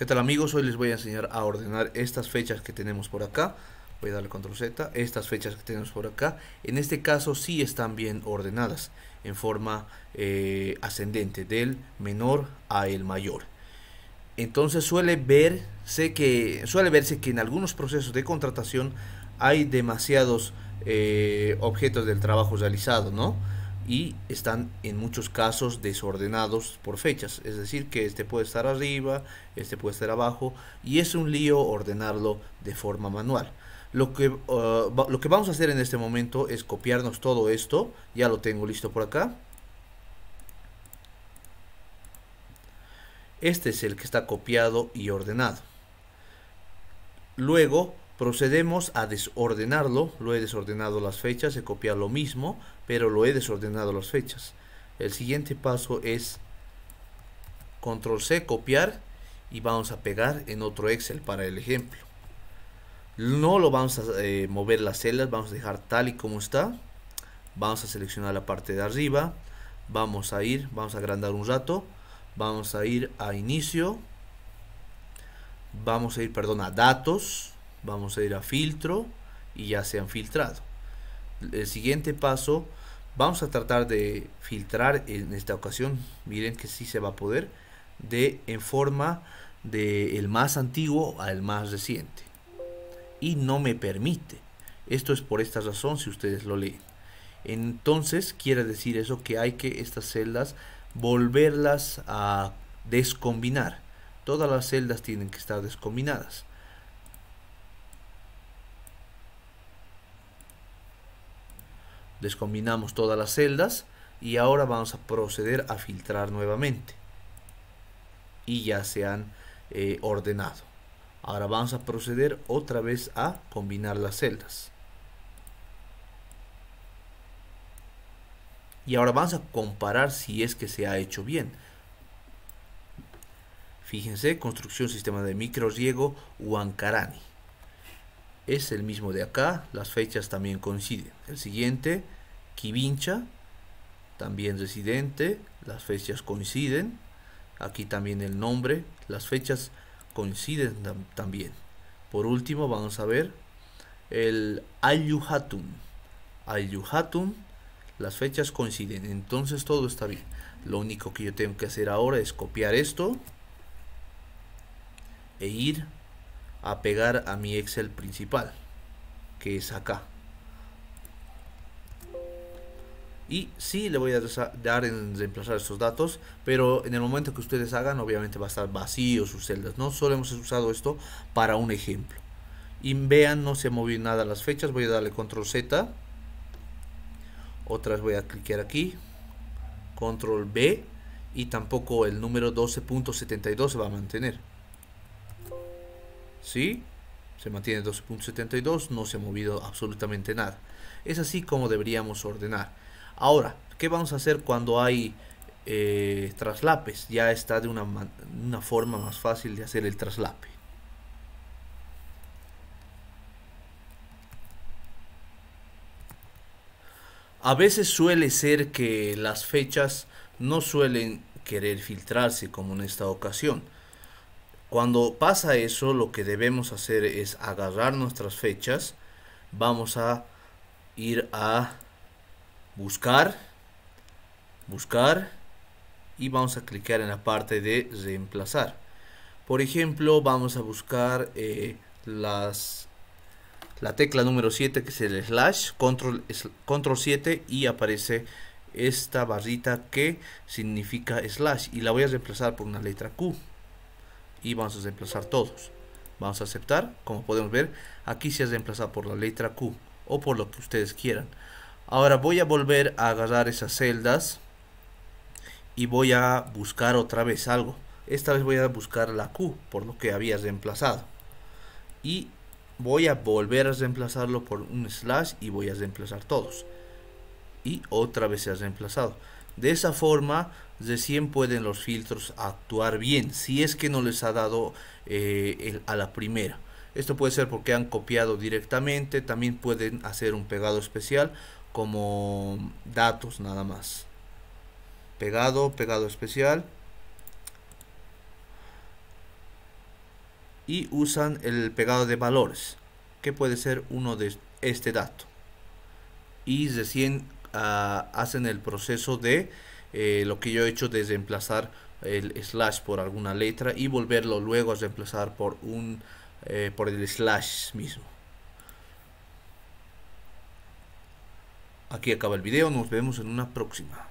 ¿Qué tal amigos? Hoy les voy a enseñar a ordenar estas fechas que tenemos por acá. Voy a darle control Z, estas fechas que tenemos por acá. En este caso sí están bien ordenadas en forma eh, ascendente del menor a el mayor. Entonces suele verse que, suele verse que en algunos procesos de contratación hay demasiados eh, objetos del trabajo realizado, ¿no? y están en muchos casos desordenados por fechas, es decir, que este puede estar arriba, este puede estar abajo y es un lío ordenarlo de forma manual. Lo que, uh, lo que vamos a hacer en este momento es copiarnos todo esto, ya lo tengo listo por acá. Este es el que está copiado y ordenado. Luego Procedemos a desordenarlo, lo he desordenado las fechas, he copiado lo mismo, pero lo he desordenado las fechas. El siguiente paso es control C, copiar y vamos a pegar en otro Excel para el ejemplo. No lo vamos a eh, mover las celdas, vamos a dejar tal y como está. Vamos a seleccionar la parte de arriba, vamos a ir, vamos a agrandar un rato, vamos a ir a inicio, vamos a ir, perdón, a datos, Vamos a ir a filtro y ya se han filtrado. El siguiente paso, vamos a tratar de filtrar en esta ocasión, miren que sí se va a poder, de en forma del más antiguo al más reciente. Y no me permite. Esto es por esta razón si ustedes lo leen. Entonces quiere decir eso que hay que estas celdas volverlas a descombinar. Todas las celdas tienen que estar descombinadas. Descombinamos todas las celdas y ahora vamos a proceder a filtrar nuevamente. Y ya se han eh, ordenado. Ahora vamos a proceder otra vez a combinar las celdas. Y ahora vamos a comparar si es que se ha hecho bien. Fíjense, construcción sistema de micro riego Huancarani es el mismo de acá, las fechas también coinciden. El siguiente, Kivincha, también residente, las fechas coinciden. Aquí también el nombre, las fechas coinciden también. Por último vamos a ver el Ayuhatun. Ayuhatun, las fechas coinciden, entonces todo está bien. Lo único que yo tengo que hacer ahora es copiar esto e ir a pegar a mi Excel principal, que es acá. Y sí, le voy a dar en reemplazar estos datos, pero en el momento que ustedes hagan, obviamente va a estar vacío sus celdas. No solo hemos usado esto para un ejemplo. Y vean, no se movió nada las fechas. Voy a darle control Z. Otras voy a cliquear aquí. Control B. Y tampoco el número 12.72 se va a mantener. ¿sí? Se mantiene 12.72, no se ha movido absolutamente nada. Es así como deberíamos ordenar. Ahora, ¿qué vamos a hacer cuando hay eh, traslapes? Ya está de una forma más fácil de hacer el traslape. A veces suele ser que las fechas no suelen querer filtrarse como en esta ocasión. Cuando pasa eso, lo que debemos hacer es agarrar nuestras fechas. Vamos a ir a buscar, buscar y vamos a clicar en la parte de reemplazar. Por ejemplo, vamos a buscar eh, las, la tecla número 7 que es el slash, control, control 7 y aparece esta barrita que significa slash y la voy a reemplazar por una letra Q y vamos a reemplazar todos. Vamos a aceptar, como podemos ver, aquí se ha reemplazado por la letra Q o por lo que ustedes quieran. Ahora voy a volver a agarrar esas celdas y voy a buscar otra vez algo. Esta vez voy a buscar la Q por lo que había reemplazado. Y voy a volver a reemplazarlo por un slash y voy a reemplazar todos. Y otra vez se ha reemplazado. De esa forma, recién pueden los filtros actuar bien, si es que no les ha dado eh, a la primera. Esto puede ser porque han copiado directamente, también pueden hacer un pegado especial como datos nada más. Pegado, pegado especial. Y usan el pegado de valores, que puede ser uno de este dato. Y recién Ah, hacen el proceso de eh, lo que yo he hecho de reemplazar el slash por alguna letra y volverlo luego a reemplazar por un eh, por el slash mismo aquí acaba el video nos vemos en una próxima